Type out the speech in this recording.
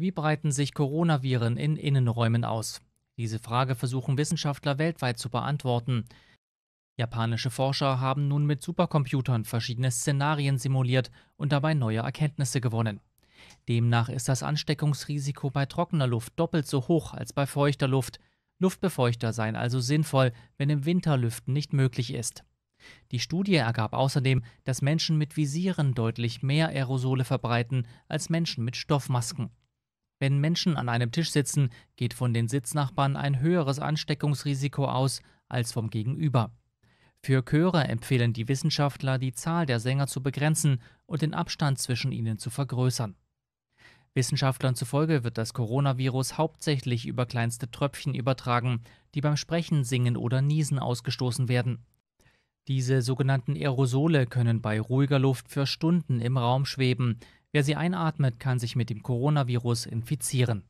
Wie breiten sich Coronaviren in Innenräumen aus? Diese Frage versuchen Wissenschaftler weltweit zu beantworten. Japanische Forscher haben nun mit Supercomputern verschiedene Szenarien simuliert und dabei neue Erkenntnisse gewonnen. Demnach ist das Ansteckungsrisiko bei trockener Luft doppelt so hoch als bei feuchter Luft. Luftbefeuchter seien also sinnvoll, wenn im Winter Lüften nicht möglich ist. Die Studie ergab außerdem, dass Menschen mit Visieren deutlich mehr Aerosole verbreiten als Menschen mit Stoffmasken. Wenn Menschen an einem Tisch sitzen, geht von den Sitznachbarn ein höheres Ansteckungsrisiko aus als vom Gegenüber. Für Chöre empfehlen die Wissenschaftler, die Zahl der Sänger zu begrenzen und den Abstand zwischen ihnen zu vergrößern. Wissenschaftlern zufolge wird das Coronavirus hauptsächlich über kleinste Tröpfchen übertragen, die beim Sprechen, Singen oder Niesen ausgestoßen werden. Diese sogenannten Aerosole können bei ruhiger Luft für Stunden im Raum schweben, Wer sie einatmet, kann sich mit dem Coronavirus infizieren